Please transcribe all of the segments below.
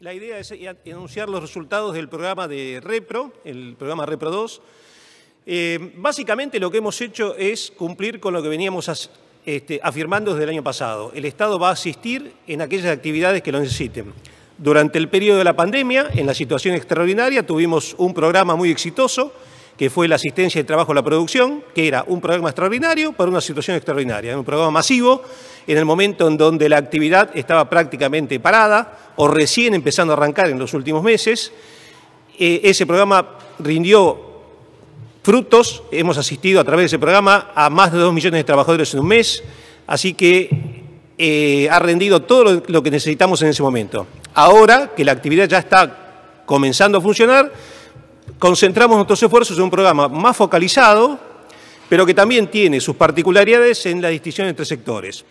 La idea es e-, anunciar los resultados del programa de Repro, el programa Repro 2. Eh, básicamente lo que hemos hecho es cumplir con lo que veníamos este, afirmando desde el año pasado. El Estado va a asistir en aquellas actividades que lo necesiten. Durante el periodo de la pandemia, en la situación extraordinaria, tuvimos un programa muy exitoso, que fue la asistencia de trabajo a la producción, que era un programa extraordinario para una situación extraordinaria, un programa masivo en el momento en donde la actividad estaba prácticamente parada o recién empezando a arrancar en los últimos meses. Eh, ese programa rindió frutos, hemos asistido a través de ese programa a más de dos millones de trabajadores en un mes, así que eh, ha rendido todo lo que necesitamos en ese momento. Ahora que la actividad ya está comenzando a funcionar, concentramos nuestros esfuerzos en un programa más focalizado, pero que también tiene sus particularidades en la distinción entre sectores.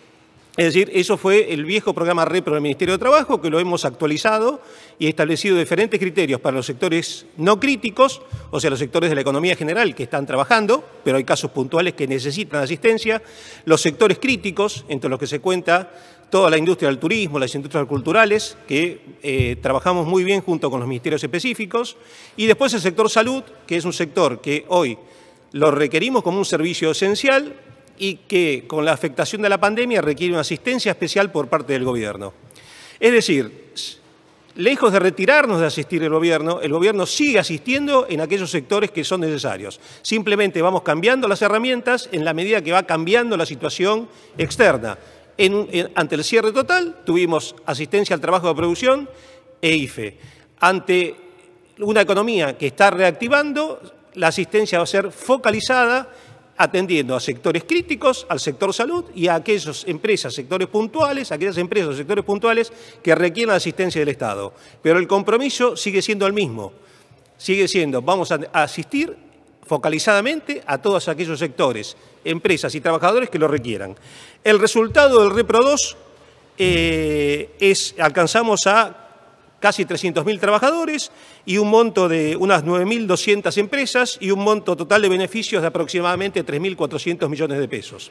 Es decir, eso fue el viejo programa REPRO del Ministerio de Trabajo, que lo hemos actualizado y establecido diferentes criterios para los sectores no críticos, o sea, los sectores de la economía general que están trabajando, pero hay casos puntuales que necesitan asistencia, los sectores críticos, entre los que se cuenta toda la industria del turismo, las industrias culturales, que eh, trabajamos muy bien junto con los ministerios específicos, y después el sector salud, que es un sector que hoy lo requerimos como un servicio esencial, y que con la afectación de la pandemia requiere una asistencia especial por parte del gobierno. Es decir, lejos de retirarnos de asistir el gobierno, el gobierno sigue asistiendo en aquellos sectores que son necesarios. Simplemente vamos cambiando las herramientas en la medida que va cambiando la situación externa. ante el cierre total tuvimos asistencia al trabajo de producción e IFE. Ante una economía que está reactivando, la asistencia va a ser focalizada atendiendo a sectores críticos, al sector salud y a aquellas empresas, sectores puntuales, aquellas empresas, sectores puntuales que requieran la asistencia del Estado. Pero el compromiso sigue siendo el mismo. Sigue siendo, vamos a asistir focalizadamente a todos aquellos sectores, empresas y trabajadores que lo requieran. El resultado del Repro 2 eh, es, alcanzamos a casi 300.000 trabajadores y un monto de unas 9.200 empresas y un monto total de beneficios de aproximadamente 3.400 millones de pesos.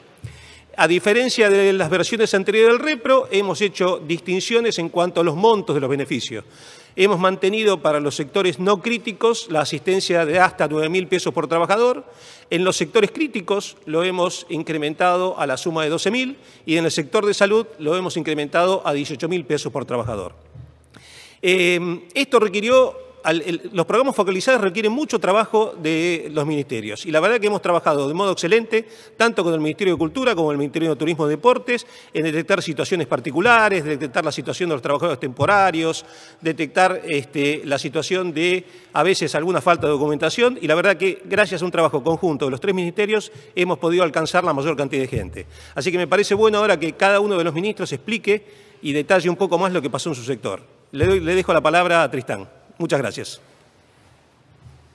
A diferencia de las versiones anteriores del Repro, hemos hecho distinciones en cuanto a los montos de los beneficios. Hemos mantenido para los sectores no críticos la asistencia de hasta 9.000 pesos por trabajador. En los sectores críticos lo hemos incrementado a la suma de 12.000 y en el sector de salud lo hemos incrementado a 18.000 pesos por trabajador. Eh, esto requirió, los programas focalizados requieren mucho trabajo de los ministerios y la verdad que hemos trabajado de modo excelente, tanto con el Ministerio de Cultura como el Ministerio de Turismo y Deportes, en detectar situaciones particulares, detectar la situación de los trabajadores temporarios, detectar este, la situación de a veces alguna falta de documentación y la verdad que gracias a un trabajo conjunto de los tres ministerios hemos podido alcanzar la mayor cantidad de gente. Así que me parece bueno ahora que cada uno de los ministros explique y detalle un poco más lo que pasó en su sector. Le, dejo la palabra a Tristán. Muchas gracias.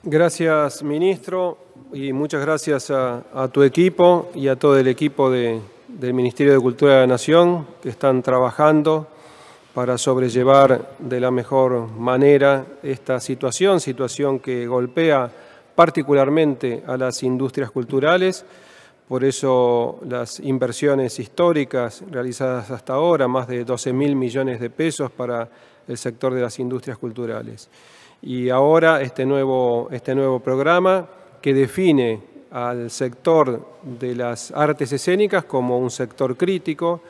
Gracias, ministro, y muchas gracias a, tu equipo y a todo el equipo del Ministerio de Cultura de la Nación que están trabajando para sobrellevar de la mejor manera esta situación, situación que golpea particularmente a las industrias culturales. Por eso las inversiones históricas realizadas hasta ahora, más de 12 mil millones de pesos para el sector de las industrias culturales. Y ahora este nuevo, este nuevo programa que define al sector de las artes escénicas como un sector crítico,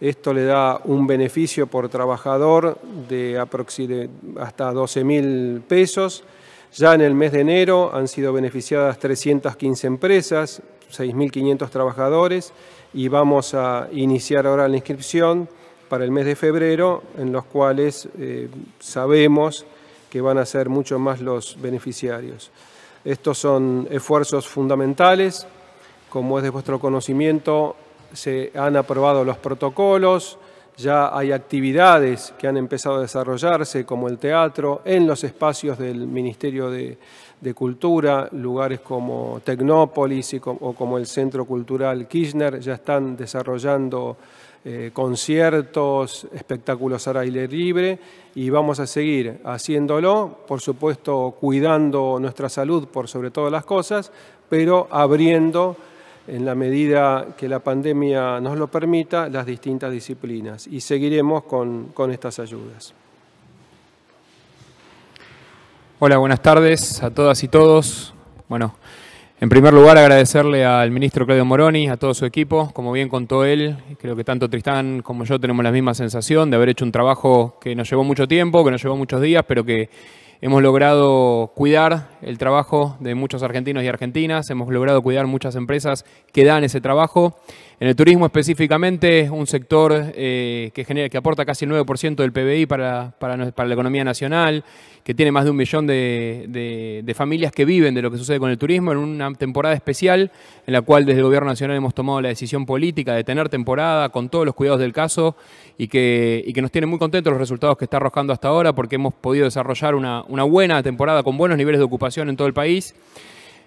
esto le da un beneficio por trabajador de, hasta 12 mil pesos. Ya en el mes de enero han sido beneficiadas 315 empresas, 6.500 trabajadores y vamos a iniciar ahora la inscripción para el mes de febrero, en los cuales eh, sabemos que van a ser mucho más los beneficiarios. Estos son esfuerzos fundamentales. Como es de vuestro conocimiento, se han aprobado los protocolos, ya hay actividades que han empezado a desarrollarse, como el teatro, en los espacios del Ministerio de, Cultura, lugares como Tecnópolis o como el Centro Cultural Kirchner, ya están desarrollando eh, conciertos, espectáculos al aire libre y vamos a seguir haciéndolo, por supuesto cuidando nuestra salud por sobre todas las cosas, pero abriendo en la medida que la pandemia nos lo permita, las distintas disciplinas y seguiremos con, estas ayudas. Hola, buenas tardes a todas y todos. Bueno, en primer lugar, agradecerle al ministro Claudio Moroni, a todo su equipo. Como bien contó él, creo que tanto Tristán como yo tenemos la misma sensación de haber hecho un trabajo que nos llevó mucho tiempo, que nos llevó muchos días, pero que Hemos logrado cuidar el trabajo de muchos argentinos y argentinas, hemos logrado cuidar muchas empresas que dan ese trabajo en el turismo específicamente, un sector eh, que, genera, que aporta casi el 9% del PBI para, la economía nacional, que tiene más de un millón de, familias que viven de lo que sucede con el turismo, en una temporada especial en la cual desde el Gobierno Nacional hemos tomado la decisión política de tener temporada con todos los cuidados del caso y que, que nos tiene muy contentos los resultados que está arrojando hasta ahora porque hemos podido desarrollar una, una buena temporada con buenos niveles de ocupación en todo el país.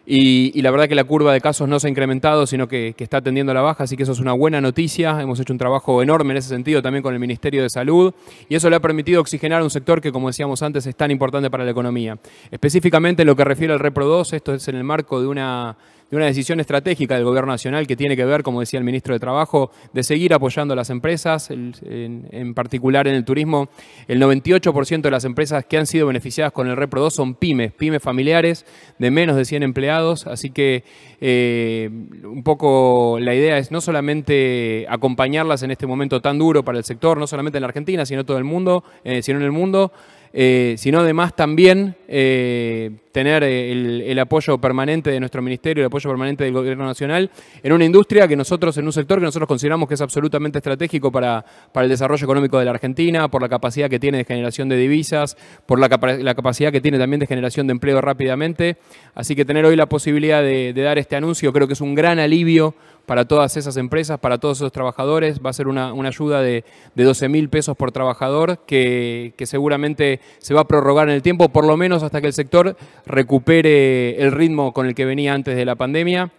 Y, la verdad que la curva de casos no se ha incrementado, sino que, que, está tendiendo a la baja, así que eso es una buena noticia. Hemos hecho un trabajo enorme en ese sentido también con el Ministerio de Salud y eso le ha permitido oxigenar un sector que, como decíamos antes, es tan importante para la economía. Específicamente en lo que refiere al Repro 2, esto es en el marco de una de una decisión estratégica del Gobierno Nacional que tiene que ver, como decía el Ministro de Trabajo, de seguir apoyando a las empresas, en, particular en el turismo. El 98% de las empresas que han sido beneficiadas con el Repro 2 son pymes, pymes familiares de menos de 100 empleados, así que eh, un poco la idea es no solamente acompañarlas en este momento tan duro para el sector, no solamente en la Argentina, sino todo el mundo, eh, sino en el mundo, eh, sino además también eh, tener eh, el, apoyo permanente de nuestro ministerio, el apoyo permanente del gobierno nacional, en una industria que nosotros, en un sector que nosotros consideramos que es absolutamente estratégico para, para el desarrollo económico de la Argentina, por la capacidad que tiene de generación de divisas, por la, capacidad que tiene también de generación de empleo rápidamente. Así que tener hoy la posibilidad de, dar este anuncio creo que es un gran alivio para todas esas empresas, para todos esos trabajadores. Va a ser una, ayuda de, de 12 mil pesos por trabajador que, que seguramente se va a prorrogar en el tiempo, por lo menos hasta que el sector recupere el ritmo con el que venía antes de la pandemia.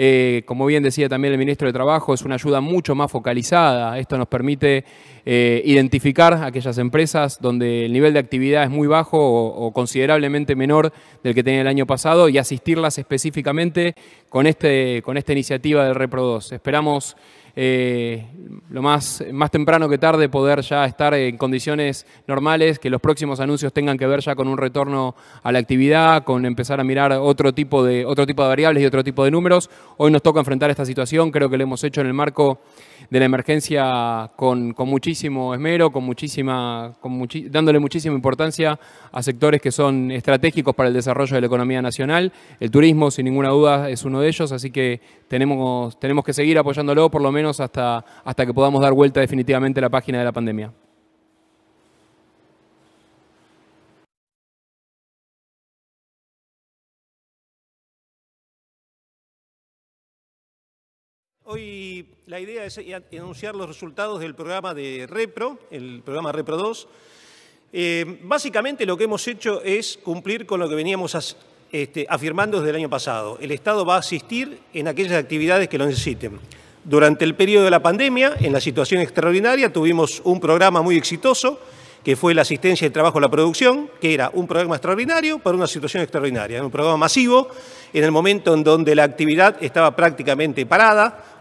Eh, como bien decía también el ministro de Trabajo, es una ayuda mucho más focalizada. Esto nos permite eh, identificar aquellas empresas donde el nivel de actividad es muy bajo o, considerablemente menor del que tenía el año pasado y asistirlas específicamente con, este, con esta iniciativa del Repro 2. Esperamos eh, lo más, más temprano que tarde poder ya estar en condiciones normales, que los próximos anuncios tengan que ver ya con un retorno a la actividad, con empezar a mirar otro tipo de, otro tipo de variables y otro tipo de números. Hoy nos toca enfrentar esta situación, creo que lo hemos hecho en el marco de la emergencia con, muchísimo esmero, con muchísima, con dándole muchísima importancia a sectores que son estratégicos para el desarrollo de la economía nacional. El turismo, sin ninguna duda, es uno de ellos, así que tenemos, tenemos que seguir apoyándolo, por lo menos hasta, que podamos dar vuelta definitivamente a la página de la pandemia. Hoy la idea es anunciar los resultados del programa de Repro, el programa Repro 2. Eh, básicamente lo que hemos hecho es cumplir con lo que veníamos este, afirmando desde el año pasado. El Estado va a asistir en aquellas actividades que lo necesiten. Durante el periodo de la pandemia, en la situación extraordinaria, tuvimos un programa muy exitoso, que fue la asistencia de trabajo a la producción, que era un programa extraordinario para una situación extraordinaria, un programa masivo en el momento en donde la actividad estaba prácticamente parada.